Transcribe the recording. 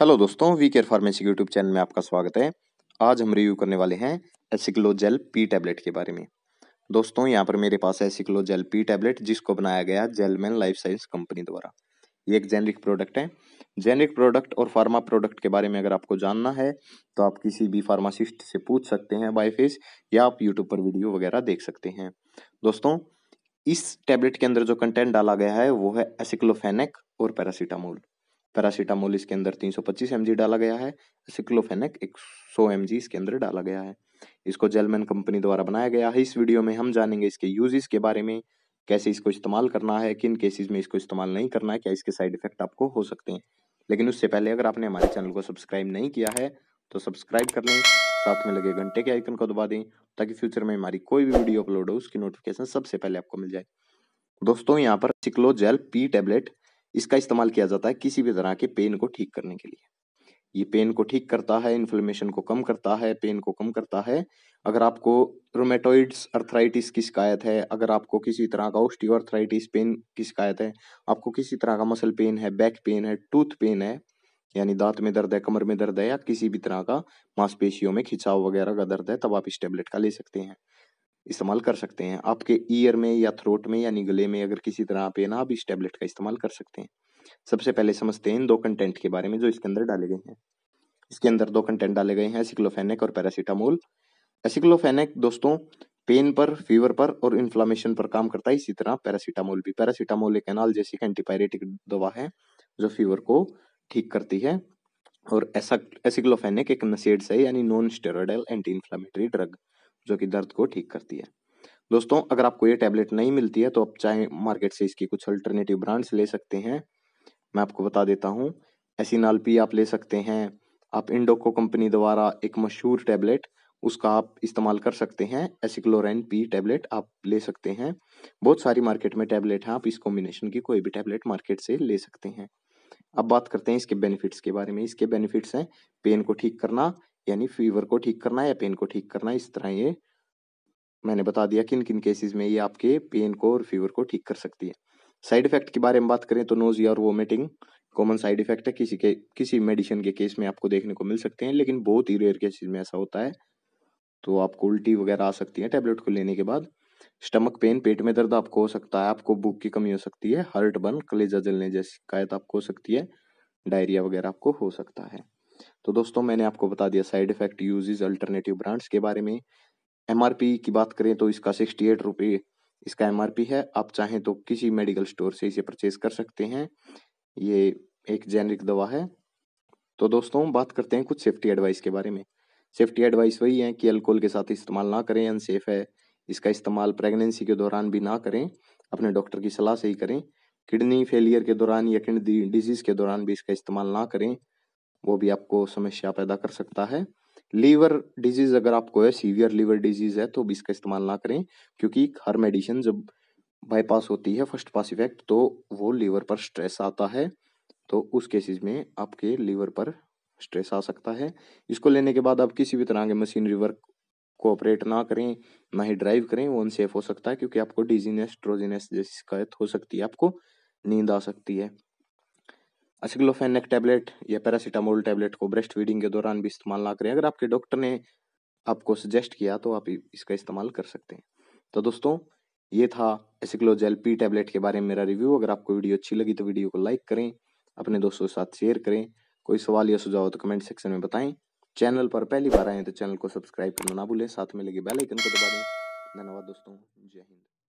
hello दोस्तों we care pharmacy YouTube channel में आपका स्वागत है आज हम रिव्यू करने वाले हैं एसिक्लो जेल पी टैबलेट के बारे में दोस्तों यहाँ पर मेरे पास है एसिक्लो जेल पी टैबलेट जिसको बनाया गया जेलमैन लाइफ साइंस कंपनी द्वारा ये एक जेनरिक प्रोडक्ट है जेनरिक प्रोडक्ट और फार्मा प्रोडक्ट के बारे में अगर आपको जानना है तो आप किसी भी फार्मासिस्ट से पूछ सकते हैं बाय फेस या आप यूट्यूब पर वीडियो वगैरह देख सकते हैं दोस्तों इस टैबलेट के अंदर जो कंटेंट डाला गया है वो है एसिक्लोफेनेक और पैरासीटामोल पैरासीटामोल इसके अंदर 325 mg डाला गया है सिक्लोफेनेक 100 mg इसके अंदर डाला गया है इसको जेलमैन कंपनी द्वारा बनाया गया है इस वीडियो में हम जानेंगे इसके यूजेस के बारे में कैसे इसको इस्तेमाल करना है किन केसेस में इसको इस्तेमाल नहीं करना है क्या इसके साइड इफेक्ट आपको हो सकते हैं लेकिन उससे पहले अगर आपने हमारे चैनल को सब्सक्राइब नहीं किया है तो सब्सक्राइब कर लें साथ में लगे घंटे के आइकन को दबा दें ताकि फ्यूचर में हमारी कोई भी वीडियो अपलोड हो उसकी नोटिफिकेशन सबसे पहले आपको मिल जाए दोस्तों यहाँ पर सिक्लो जेल पी टेबलेट इसका इस्तेमाल किया जाता है किसी भी तरह के पेन को ठीक करने के लिए ये पेन को ठीक करता है इन्फ्लेमेशन को कम करता है पेन को कम करता है अगर आपको रोमेटोइड्स अर्थराइटिस की शिकायत है अगर आपको किसी तरह का अर्थराइटिस पेन की शिकायत है आपको किसी तरह का मसल पेन है बैक पेन है टूथ पेन है यानी दांत में दर्द है कमर में दर्द है या किसी भी तरह का मांसपेशियों में खिंचाव वगैरह का दर्द है तब आप इस टेबलेट का ले सकते हैं इस्तेमाल कर सकते हैं आपके ईयर में या थ्रोट में यानी गले में अगर किसी तरह आप ये ना भी इस टैबलेट का इस्तेमाल कर सकते हैं सबसे पहले समझते हैं इन दो कंटेंट के बारे में जो इसके अंदर डाले गए हैं इसके अंदर दो कंटेंट डाले गए हैं एसिक्लोफेनिक और पैरासीटामोल एसिक्लोफेनिक दोस्तों पेन पर फीवर पर और इन्फ्लामेशन पर काम करता है इसी तरह पैरासीटामोल भी पैरासीटामोल एक एनालजेसिक एंटीपायरेटिक दवा है जो फीवर को ठीक करती है और एसा एसिक्लोफेनिक एक नसेड्स है यानी non steroidal anti inflammatory drug जो कि दर्द को ठीक करती है दोस्तों अगर आपको ये टैबलेट नहीं मिलती है तो आप चाहे मार्केट से इसकी कुछ अल्टरनेटिव ब्रांड्स ले सकते हैं मैं आपको बता देता हूँ पी आप ले सकते हैं आप इंडोको कंपनी द्वारा एक मशहूर टैबलेट उसका आप इस्तेमाल कर सकते हैं एसिक्लोरेन पी टैबलेट आप ले सकते हैं बहुत सारी मार्केट में टैबलेट हैं आप इस कॉम्बिनेशन की कोई भी टैबलेट मार्केट से ले सकते हैं अब बात करते हैं इसके बेनिफिट्स के बारे में इसके बेनिफिट्स हैं पेन को ठीक करना यानी फीवर को ठीक करना या पेन को ठीक करना इस तरह ये मैंने बता दिया किन किन केसेस में ये आपके पेन को और फीवर को ठीक कर सकती है साइड इफेक्ट के बारे में बात करें तो नोजिया और वोमिटिंग कॉमन साइड इफेक्ट है किसी के किसी मेडिसिन के केस में आपको देखने को मिल सकते हैं लेकिन बहुत ही रेयर केसेस में ऐसा होता है तो आपको उल्टी वगैरह आ सकती है टैबलेट को लेने के बाद स्टमक पेन पेट में दर्द आपको हो सकता है आपको भूख की कमी हो सकती है हर्ट बन कलेजा जलने जैसी शिकायत आपको हो सकती है डायरिया वगैरह आपको हो सकता है तो दोस्तों मैंने आपको बता दिया side effect usages alternative brands के बारे में एम की बात करें तो इसका सिक्सटी एट इसका एम है आप चाहें तो किसी मेडिकल स्टोर से इसे परचेज कर सकते हैं ये एक जेनरिक दवा है तो दोस्तों बात करते हैं कुछ सेफ्टी एडवाइस के बारे में सेफ्टी एडवाइस वही है कि अल्कोहल के साथ इस्तेमाल ना करें अनसेफ है इसका इस्तेमाल प्रेगनेंसी के दौरान भी ना करें अपने डॉक्टर की सलाह से ही करें किडनी फेलियर के दौरान या किडनी डिजीज़ के दौरान भी इसका इस्तेमाल ना करें वो भी आपको समस्या पैदा कर सकता है लीवर डिजीज अगर आपको है सीवियर लीवर डिजीज है तो भी इसका इस्तेमाल ना करें क्योंकि हर मेडिसिन जब बाईपास होती है फर्स्ट पास इफेक्ट तो वो लीवर पर स्ट्रेस आता है तो उस केसेस में आपके लीवर पर स्ट्रेस आ सकता है इसको लेने के बाद आप किसी भी तरह के मशीनरी वर्क को ऑपरेट ना करें ना ही ड्राइव करें वो अनसेफ हो सकता है क्योंकि आपको डिजीनेस ट्रोजीनेस जैसी शिकायत हो सकती है आपको नींद आ सकती है एक टैबलेट या पैरासीटामोल टैबलेट को ब्रेस्ट फीडिंग के दौरान भी इस्तेमाल ना करें अगर आपके डॉक्टर ने आपको सजेस्ट किया तो आप इसका इस्तेमाल कर सकते हैं तो दोस्तों ये था एसिक्लोजेल पी टैबलेट के बारे में मेरा रिव्यू अगर आपको वीडियो अच्छी लगी तो वीडियो को लाइक करें अपने दोस्तों के साथ शेयर करें कोई सवाल या सुझाव तो कमेंट सेक्शन में बताएं चैनल पर पहली बार आए तो चैनल को सब्सक्राइब करना ना भूलें साथ में लगे बेल आइकन को दबा दें धन्यवाद दोस्तों जय हिंद